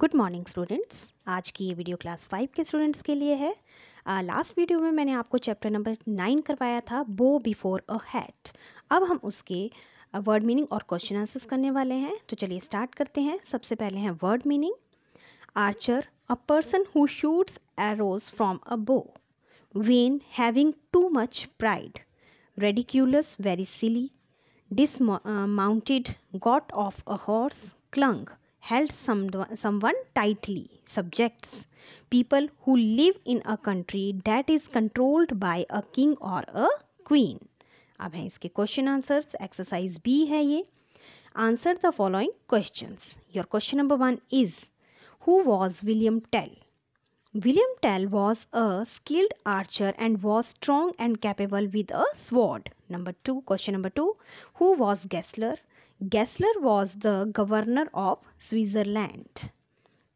Good morning students आज की ये वीडियो क्लास फाइव के स्टूडेंट्स के लिए है लास्ट uh, वीडियो में मैंने आपको चैप्टर नंबर नाइन करवाया था बो बिफोर अ हैट अब हम उसके वर्ड uh, मीनिंग और क्वेश्चन आंसर्स करने वाले हैं तो चलिए स्टार्ट करते हैं सबसे पहले हैं word meaning archer a person who shoots arrows from a bow vain having too much pride ridiculous very silly dismounted got off a horse clung held some, someone tightly, subjects, people who live in a country that is controlled by a king or a queen. अब हैं इसके question answers exercise B है ये answer the following questions. Your question number one is who was William Tell? William Tell was a skilled archer and was strong and capable with a sword. Number 2, question number 2. Who was Gessler? Gessler was the governor of Switzerland.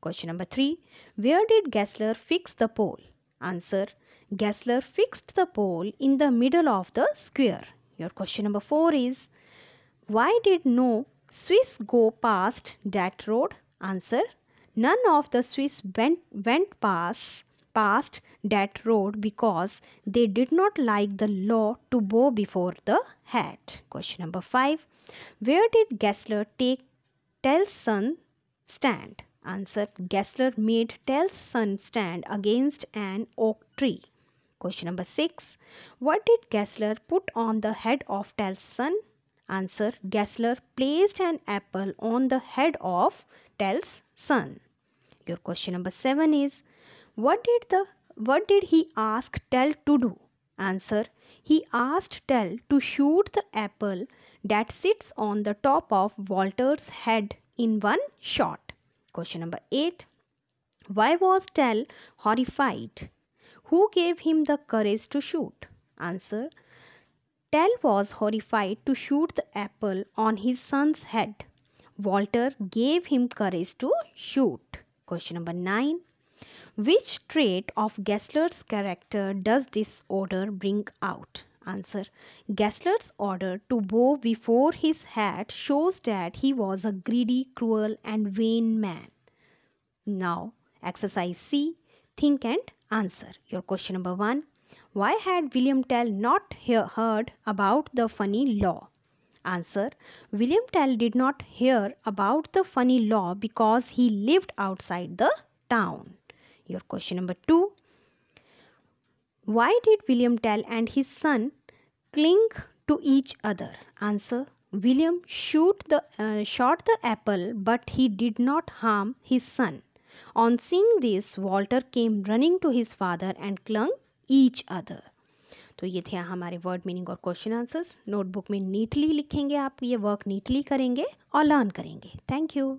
Question number 3. Where did Gessler fix the pole? Answer. Gessler fixed the pole in the middle of the square. Your question number 4 is. Why did no Swiss go past that road? Answer. None of the Swiss went, went past passed that road because they did not like the law to bow before the hat. Question number 5. Where did Gessler take Tell's son stand? Answer. Gessler made Tell's son stand against an oak tree. Question number 6. What did Gessler put on the head of Tell's son? Answer. Gessler placed an apple on the head of Tell's son. Your question number 7 is what did the what did he ask Tell to do? Answer He asked Tell to shoot the apple that sits on the top of Walter's head in one shot. Question number 8. Why was Tell horrified? Who gave him the courage to shoot? Answer Tell was horrified to shoot the apple on his son's head. Walter gave him courage to shoot. Question number 9. Which trait of Gessler's character does this order bring out? Answer. Gessler's order to bow before his hat shows that he was a greedy, cruel and vain man. Now, exercise C. Think and answer. Your question number 1. Why had William Tell not heard about the funny law? Answer. William Tell did not hear about the funny law because he lived outside the town. your question number 2 why did william tell and his son cling to each other answer william shoot the uh, shot the apple but he did not harm his son on seeing this walter came running to his father and clung each other तो ये थे हमारे word meaning और question answers notebook में neatly लिखेंगे आप ये work neatly करेंगे और लर्न करेंगे थैंक यू